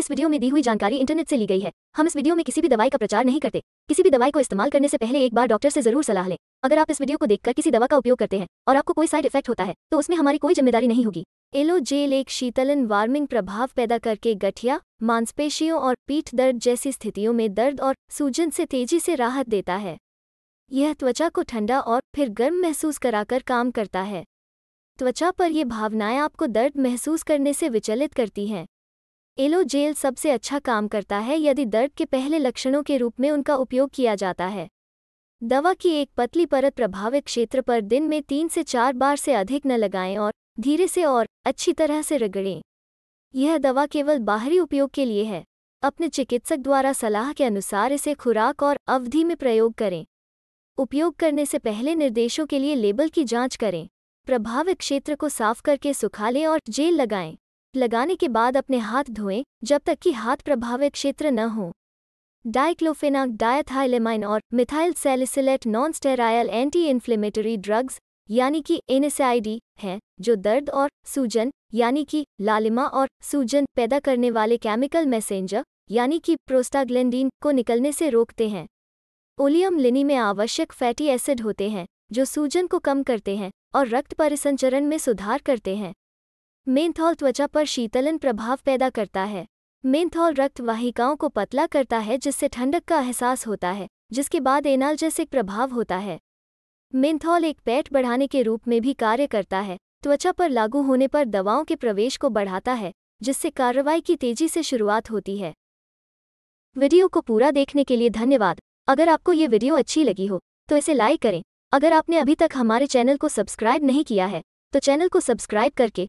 इस वीडियो में दी हुई जानकारी इंटरनेट से ली गई है हम इस वीडियो में किसी भी दवाई का प्रचार नहीं करते किसी भी दवाई को इस्तेमाल करने से पहले एक बार डॉक्टर से जरूर सलाह लें अगर आप इस वीडियो को देखकर किसी दवा का उपयोग करते हैं और आपको कोई साइड इफेक्ट होता है तो उसमें हमारी कोई जिम्मेदारी नहीं होगी एलो जेल एक शीतलन वार्मिंग प्रभाव पैदा करके गठिया मांसपेशियों और पीठ दर्द जैसी स्थितियों में दर्द और सूजन से तेजी से राहत देता है यह त्वचा को ठंडा और फिर गर्म महसूस कराकर काम करता है त्वचा पर ये भावनाएं आपको दर्द महसूस करने से विचलित करती हैं एलो जेल सबसे अच्छा काम करता है यदि दर्द के पहले लक्षणों के रूप में उनका उपयोग किया जाता है दवा की एक पतली परत प्रभावित क्षेत्र पर दिन में तीन से चार बार से अधिक न लगाएं और धीरे से और अच्छी तरह से रगड़ें यह दवा केवल बाहरी उपयोग के लिए है अपने चिकित्सक द्वारा सलाह के अनुसार इसे खुराक और अवधि में प्रयोग करें उपयोग करने से पहले निर्देशों के लिए लेबल की जांच करें प्रभावित क्षेत्र को साफ करके सुखा लें और जेल लगाएं लगाने के बाद अपने हाथ धोएं जब तक कि हाथ प्रभावित क्षेत्र न हो डाइक्लोफेनाक डायथाइलेमाइन और methyl salicylate non steroidal anti inflammatory drugs यानी कि एनएसआईडी हैं जो दर्द और सूजन यानी कि लालिमा और सूजन पैदा करने वाले केमिकल मैसेंजर यानी कि प्रोस्टाग्लैंडीन को निकलने से रोकते हैं ओलियम लिनी में आवश्यक फैटी एसिड होते हैं जो सूजन को कम करते हैं और रक्त परिसंचरण में सुधार करते हैं मेंथॉल त्वचा पर शीतलन प्रभाव पैदा करता है मेंथॉल रक्त वाहिकाओं को पतला करता है जिससे ठंडक का एहसास होता है जिसके बाद एनाल्जेसिक प्रभाव होता है मेंथॉल एक पेट बढ़ाने के रूप में भी कार्य करता है त्वचा पर लागू होने पर दवाओं के प्रवेश को बढ़ाता है जिससे कार्रवाई की तेजी से शुरुआत होती है वीडियो को पूरा देखने के लिए धन्यवाद अगर आपको ये वीडियो अच्छी लगी हो तो इसे लाइक करें अगर आपने अभी तक हमारे चैनल को सब्सक्राइब नहीं किया है तो चैनल को सब्सक्राइब करके